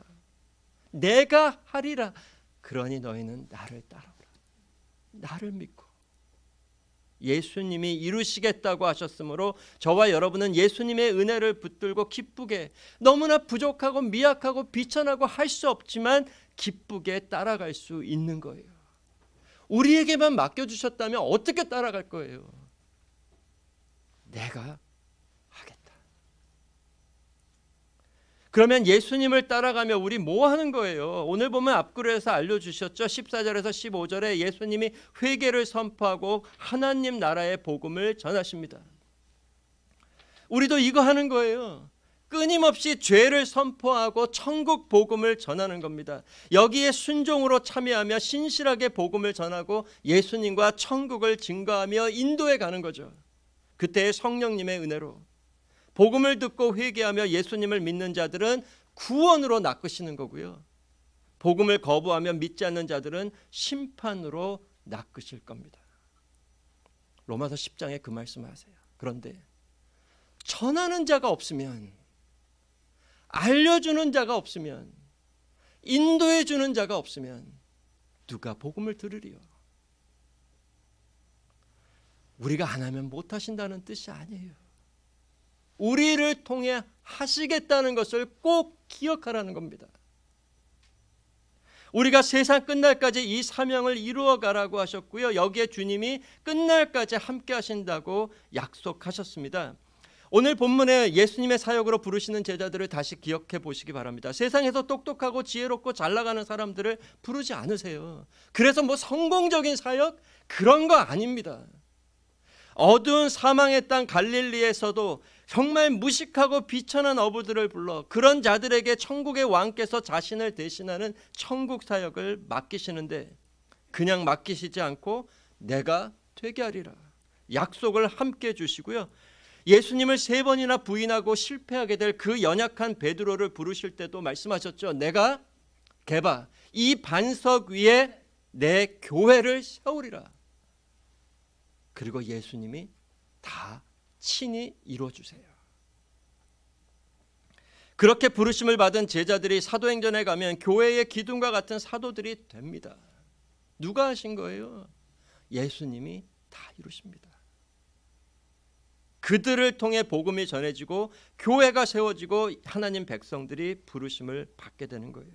내가 하리라 그러니 너희는 나를 따라오라 나를 믿고 예수님이 이루시겠다고 하셨으므로 저와 여러분은 예수님의 은혜를 붙들고 기쁘게 너무나 부족하고 미약하고 비천하고 할 수 없지만 기쁘게 따라갈 수 있는 거예요. 우리에게만 맡겨주셨다면 어떻게 따라갈 거예요? 내가 그러면 예수님을 따라가며 우리 뭐 하는 거예요? 오늘 보면 앞구에서 알려주셨죠. 14절에서 15절에 예수님이 회개를 선포하고 하나님 나라의 복음을 전하십니다. 우리도 이거 하는 거예요. 끊임없이 죄를 선포하고 천국 복음을 전하는 겁니다. 여기에 순종으로 참여하며 신실하게 복음을 전하고 예수님과 천국을 증거하며 인도해 가는 거죠. 그때의 성령님의 은혜로 복음을 듣고 회개하며 예수님을 믿는 자들은 구원으로 낚으시는 거고요. 복음을 거부하며 믿지 않는 자들은 심판으로 낚으실 겁니다. 로마서 10장에 그 말씀하세요. 그런데 전하는 자가 없으면 알려주는 자가 없으면 인도해 주는 자가 없으면 누가 복음을 들으리요? 우리가 안 하면 못 하신다는 뜻이 아니에요. 우리를 통해 하시겠다는 것을 꼭 기억하라는 겁니다. 우리가 세상 끝날까지 이 사명을 이루어 가라고 하셨고요. 여기에 주님이 끝날까지 함께 하신다고 약속하셨습니다. 오늘 본문에 예수님의 사역으로 부르시는 제자들을 다시 기억해 보시기 바랍니다. 세상에서 똑똑하고 지혜롭고 잘 나가는 사람들을 부르지 않으세요. 그래서 뭐 성공적인 사역 그런 거 아닙니다. 어두운 사망의 땅 갈릴리에서도 정말 무식하고 비천한 어부들을 불러 그런 자들에게 천국의 왕께서 자신을 대신하는 천국 사역을 맡기시는데 그냥 맡기시지 않고 내가 되게 하리라 약속을 함께 주시고요. 예수님을 세 번이나 부인하고 실패하게 될 그 연약한 베드로를 부르실 때도 말씀하셨죠. 내가 개바 이 반석 위에 내 교회를 세우리라. 그리고 예수님이 다 친히 이루어 주세요. 그렇게 부르심을 받은 제자들이 사도행전에 가면 교회의 기둥과 같은 사도들이 됩니다. 누가 하신 거예요? 예수님이 다 이루십니다. 그들을 통해 복음이 전해지고 교회가 세워지고 하나님 백성들이 부르심을 받게 되는 거예요.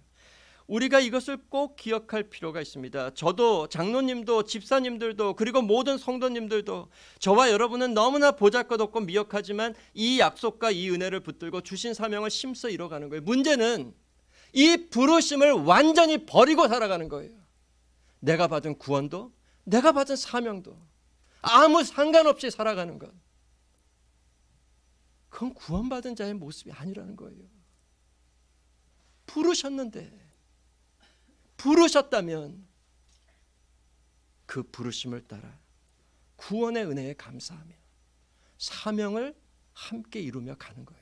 우리가 이것을 꼭 기억할 필요가 있습니다. 저도 장로님도 집사님들도 그리고 모든 성도님들도 저와 여러분은 너무나 보잘것없고 미약하지만 이 약속과 이 은혜를 붙들고 주신 사명을 심써 이뤄가는 거예요. 문제는 이 부르심을 완전히 버리고 살아가는 거예요. 내가 받은 구원도 내가 받은 사명도 아무 상관없이 살아가는 것. 그건 구원받은 자의 모습이 아니라는 거예요. 부르셨는데 부르셨다면 그 부르심을 따라 구원의 은혜에 감사하며 사명을 함께 이루며 가는 거예요.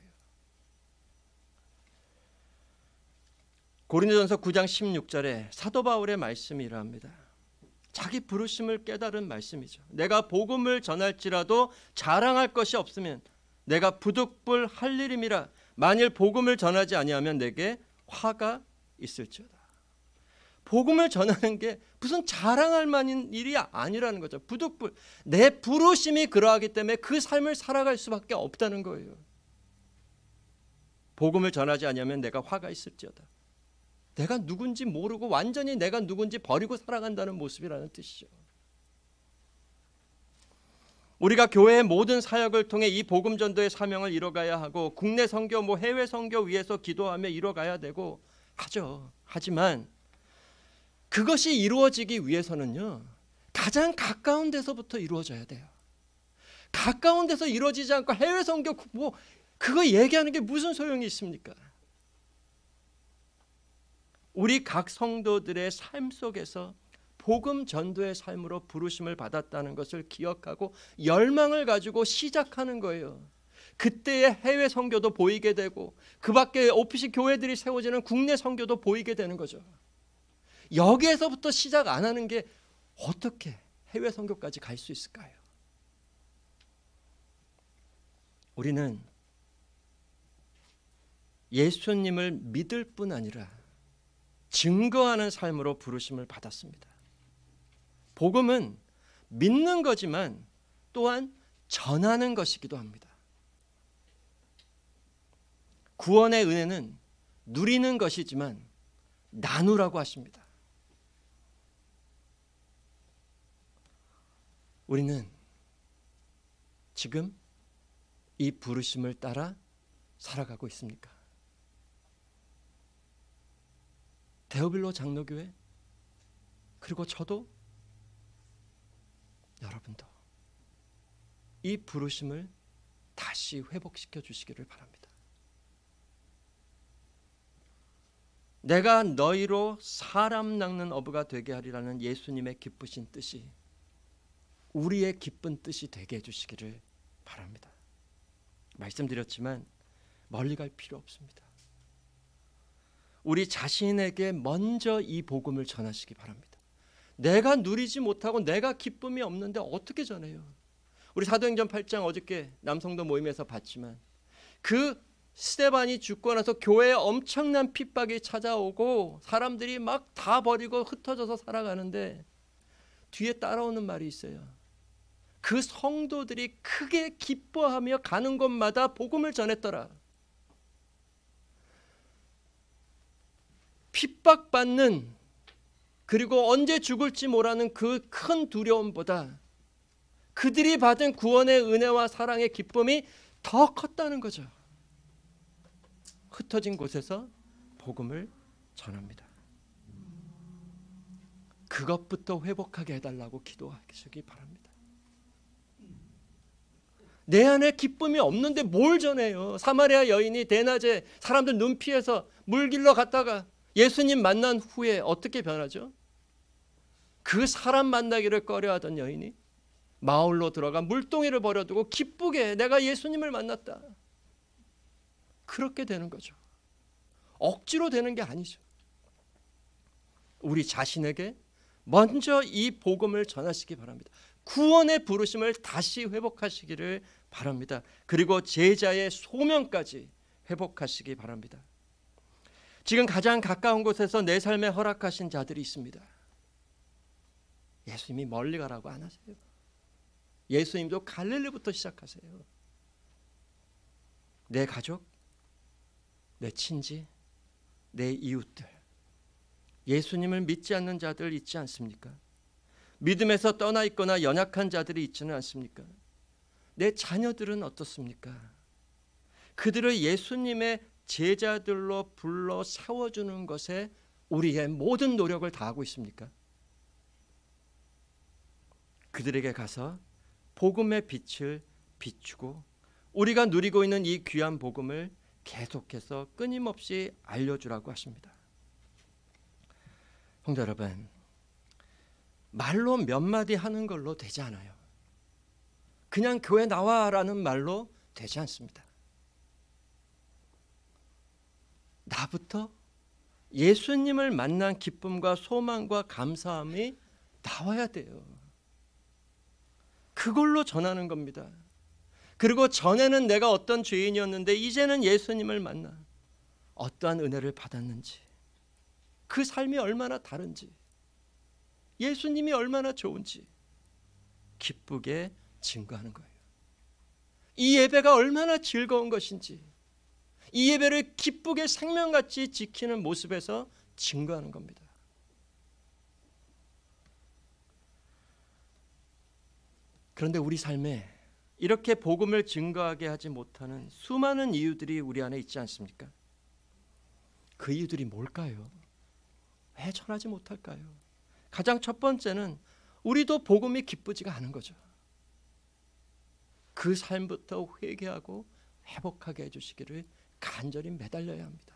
고린도전서 9장 16절에 사도 바울의 말씀이라 합니다. 자기 부르심을 깨달은 말씀이죠. 내가 복음을 전할지라도 자랑할 것이 없으면 내가 부득불 할 일임이라 만일 복음을 전하지 아니하면 내게 화가 있을지어다. 복음을 전하는 게 무슨 자랑할 만한 일이 아니라는 거죠. 부득불 내 부르심이 그러하기 때문에 그 삶을 살아갈 수밖에 없다는 거예요. 복음을 전하지 않으면 내가 화가 있을지어다. 내가 누군지 모르고 완전히 내가 누군지 버리고 살아간다는 모습이라는 뜻이죠. 우리가 교회의 모든 사역을 통해 이 복음 전도의 사명을 이뤄가야 하고 국내 선교 뭐 해외 선교 위해서 기도하며 이뤄가야 되고 하죠. 하지만 그것이 이루어지기 위해서는요. 가장 가까운 데서부터 이루어져야 돼요. 가까운 데서 이루어지지 않고 해외 선교 뭐 그거 얘기하는 게 무슨 소용이 있습니까? 우리 각 성도들의 삶 속에서 복음 전도의 삶으로 부르심을 받았다는 것을 기억하고 열망을 가지고 시작하는 거예요. 그때의 해외 선교도 보이게 되고 그 밖에 오피시 교회들이 세워지는 국내 선교도 보이게 되는 거죠. 여기에서부터 시작 안 하는 게 어떻게 해외 선교까지 갈 수 있을까요? 우리는 예수님을 믿을 뿐 아니라 증거하는 삶으로 부르심을 받았습니다. 복음은 믿는 거지만 또한 전하는 것이기도 합니다. 구원의 은혜는 누리는 것이지만 나누라고 하십니다. 우리는 지금 이 부르심을 따라 살아가고 있습니까? 데오빌로 장로교회 그리고 저도 여러분도 이 부르심을 다시 회복시켜 주시기를 바랍니다. 내가 너희로 사람 낚는 어부가 되게 하리라는 예수님의 기쁘신 뜻이 우리의 기쁜 뜻이 되게 해주시기를 바랍니다. 말씀드렸지만 멀리 갈 필요 없습니다. 우리 자신에게 먼저 이 복음을 전하시기 바랍니다. 내가 누리지 못하고 내가 기쁨이 없는데 어떻게 전해요? 우리 사도행전 8장 어저께 남성도 모임에서 봤지만 그 스테반이 죽고 나서 교회에 엄청난 핍박이 찾아오고 사람들이 막 다 버리고 흩어져서 살아가는데 뒤에 따라오는 말이 있어요. 그 성도들이 크게 기뻐하며 가는 곳마다 복음을 전했더라. 핍박받는 그리고 언제 죽을지 모르는 그 큰 두려움보다 그들이 받은 구원의 은혜와 사랑의 기쁨이 더 컸다는 거죠. 흩어진 곳에서 복음을 전합니다. 그것부터 회복하게 해달라고 기도하시기 바랍니다. 내 안에 기쁨이 없는데 뭘 전해요? 사마리아 여인이 대낮에 사람들 눈 피해서 물길러 갔다가 예수님 만난 후에 어떻게 변하죠? 그 사람 만나기를 꺼려하던 여인이 마을로 들어가 물동이를 버려두고 기쁘게 내가 예수님을 만났다. 그렇게 되는 거죠. 억지로 되는 게 아니죠. 우리 자신에게 먼저 이 복음을 전하시기 바랍니다. 구원의 부르심을 다시 회복하시기를 바랍니다. 그리고 제자의 소명까지 회복하시기 바랍니다. 지금 가장 가까운 곳에서 내 삶에 허락하신 자들이 있습니다. 예수님이 멀리 가라고 안 하세요. 예수님도 갈릴리부터 시작하세요. 내 가족, 내 친지, 내 이웃들. 예수님을 믿지 않는 자들 있지 않습니까? 믿음에서 떠나 있거나 연약한 자들이 있지는 않습니까? 내 자녀들은 어떻습니까? 그들을 예수님의 제자들로 불러 세워주는 것에 우리의 모든 노력을 다하고 있습니까? 그들에게 가서 복음의 빛을 비추고 우리가 누리고 있는 이 귀한 복음을 계속해서 끊임없이 알려주라고 하십니다. 형제 여러분, 말로 몇 마디 하는 걸로 되지 않아요. 그냥 교회 나와라는 말로 되지 않습니다. 나부터 예수님을 만난 기쁨과 소망과 감사함이 나와야 돼요. 그걸로 전하는 겁니다. 그리고 전에는 내가 어떤 죄인이었는데 이제는 예수님을 만나 어떠한 은혜를 받았는지 그 삶이 얼마나 다른지 예수님이 얼마나 좋은지 기쁘게 증거하는 거예요. 이 예배가 얼마나 즐거운 것인지 이 예배를 기쁘게 생명같이 지키는 모습에서 증거하는 겁니다. 그런데 우리 삶에 이렇게 복음을 증거하게 하지 못하는 수많은 이유들이 우리 안에 있지 않습니까? 그 이유들이 뭘까요? 왜 전하지 못할까요? 가장 첫 번째는 우리도 복음이 기쁘지가 않은 거죠. 그 삶부터 회개하고 회복하게 해주시기를 간절히 매달려야 합니다.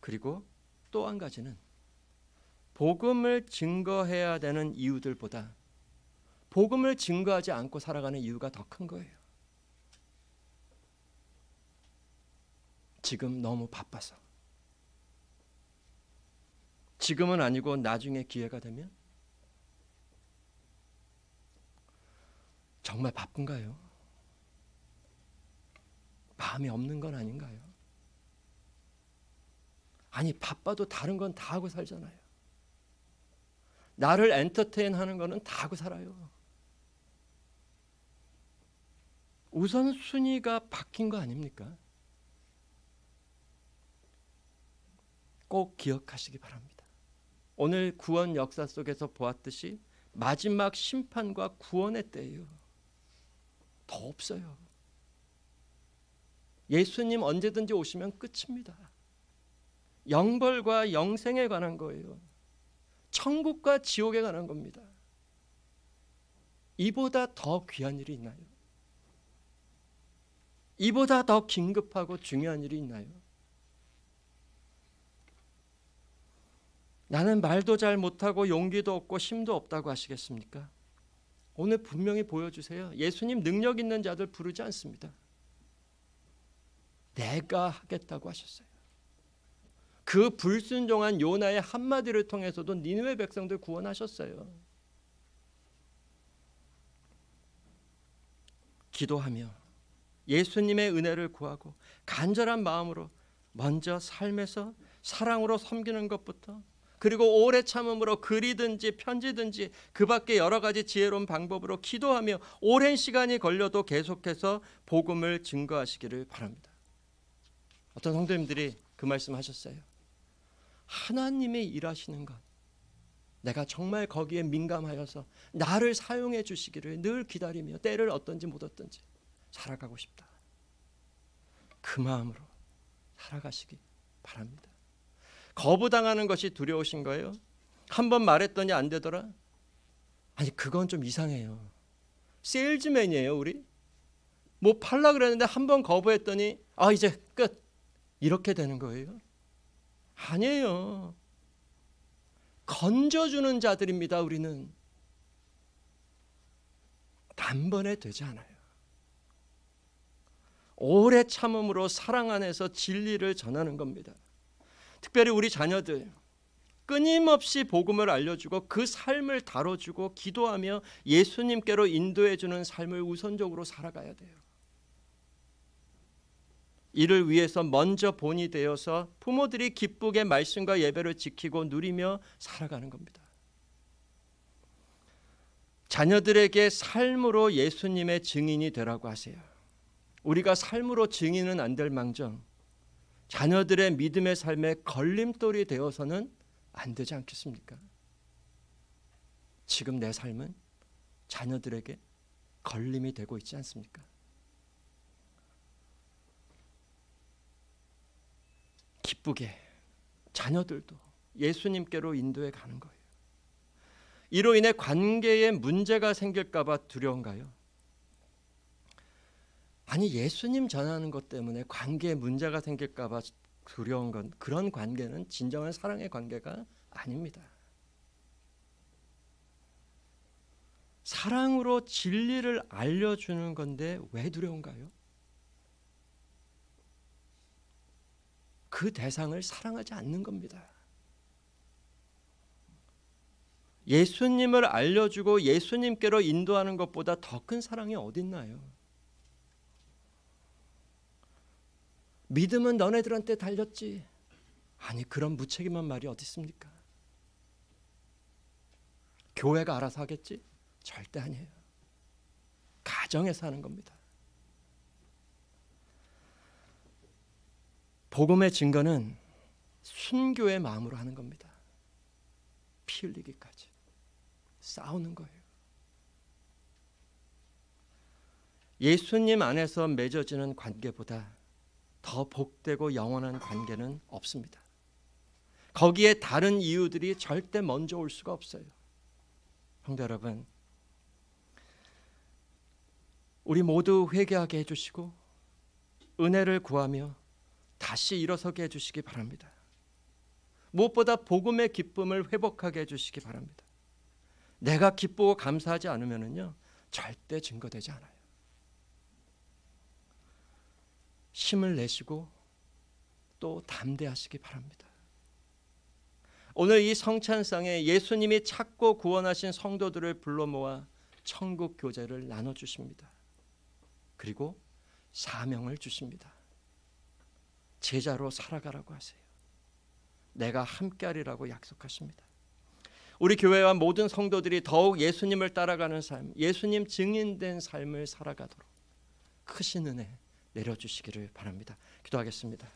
그리고 또 한 가지는 복음을 증거해야 되는 이유들보다 복음을 증거하지 않고 살아가는 이유가 더 큰 거예요. 지금 너무 바빠서. 지금은 아니고 나중에 기회가 되면 정말 바쁜가요? 마음이 없는 건 아닌가요? 아니 바빠도 다른 건 다 하고 살잖아요. 나를 엔터테인하는 거는 다 하고 살아요. 우선 순위가 바뀐 거 아닙니까? 꼭 기억하시기 바랍니다. 오늘 구원 역사 속에서 보았듯이 마지막 심판과 구원의 때예요. 더 없어요. 예수님 언제든지 오시면 끝입니다. 영벌과 영생에 관한 거예요. 천국과 지옥에 관한 겁니다. 이보다 더 귀한 일이 있나요? 이보다 더 긴급하고 중요한 일이 있나요? 나는 말도 잘 못하고 용기도 없고 힘도 없다고 하시겠습니까? 오늘 분명히 보여주세요. 예수님 능력 있는 자들 부르지 않습니다. 내가 하겠다고 하셨어요. 그 불순종한 요나의 한마디를 통해서도 니느웨 백성들 구원하셨어요. 기도하며 예수님의 은혜를 구하고 간절한 마음으로 먼저 삶에서 사랑으로 섬기는 것부터 그리고 오래 참음으로 글이든지 편지든지 그 밖에 여러 가지 지혜로운 방법으로 기도하며 오랜 시간이 걸려도 계속해서 복음을 증거하시기를 바랍니다. 어떤 성도님들이 그 말씀 하셨어요. 하나님이 일하시는 것. 내가 정말 거기에 민감하여서 나를 사용해 주시기를 늘 기다리며 때를 어떤지 못 어떤지 살아가고 싶다. 그 마음으로 살아가시기 바랍니다. 거부당하는 것이 두려우신 거예요? 한 번 말했더니 안 되더라? 아니 그건 좀 이상해요. 세일즈맨이에요 우리. 뭐 팔라 그랬는데 한 번 거부했더니 아 이제 끝 이렇게 되는 거예요? 아니에요. 건져주는 자들입니다 우리는. 단번에 되지 않아요. 오래 참음으로 사랑 안에서 진리를 전하는 겁니다. 특별히 우리 자녀들 끊임없이 복음을 알려주고 그 삶을 다뤄주고 기도하며 예수님께로 인도해주는 삶을 우선적으로 살아가야 돼요. 이를 위해서 먼저 본이 되어서 부모들이 기쁘게 말씀과 예배를 지키고 누리며 살아가는 겁니다. 자녀들에게 삶으로 예수님의 증인이 되라고 하세요. 우리가 삶으로 증인은 안 될 망정 자녀들의 믿음의 삶에 걸림돌이 되어서는 안 되지 않겠습니까? 지금 내 삶은 자녀들에게 걸림이 되고 있지 않습니까? 기쁘게 자녀들도 예수님께로 인도해 가는 거예요. 이로 인해 관계에 문제가 생길까봐 두려운가요? 아니 예수님 전하는 것 때문에 관계에 문제가 생길까 봐 두려운 건 그런 관계는 진정한 사랑의 관계가 아닙니다. 사랑으로 진리를 알려주는 건데 왜 두려운가요? 그 대상을 사랑하지 않는 겁니다. 예수님을 알려주고 예수님께로 인도하는 것보다 더 큰 사랑이 어딨나요? 믿음은 너네들한테 달렸지. 아니 그런 무책임한 말이 어디 있습니까? 교회가 알아서 하겠지? 절대 아니에요. 가정에서 하는 겁니다. 복음의 증거는 순교의 마음으로 하는 겁니다. 피 흘리기까지 싸우는 거예요. 예수님 안에서 맺어지는 관계보다 더 복되고 영원한 관계는 없습니다. 거기에 다른 이유들이 절대 먼저 올 수가 없어요. 형제 여러분, 우리 모두 회개하게 해주시고 은혜를 구하며 다시 일어서게 해주시기 바랍니다. 무엇보다 복음의 기쁨을 회복하게 해주시기 바랍니다. 내가 기쁘고 감사하지 않으면요 절대 증거되지 않아요. 힘을 내시고 또 담대하시기 바랍니다. 오늘 이 성찬상에 예수님이 찾고 구원하신 성도들을 불러 모아 천국 교제를 나눠 주십니다. 그리고 사명을 주십니다. 제자로 살아가라고 하세요. 내가 함께하리라고 약속하십니다. 우리 교회와 모든 성도들이 더욱 예수님을 따라가는 삶, 예수님 증인된 삶을 살아가도록 크신 은혜 내려주시기를 바랍니다. 기도하겠습니다.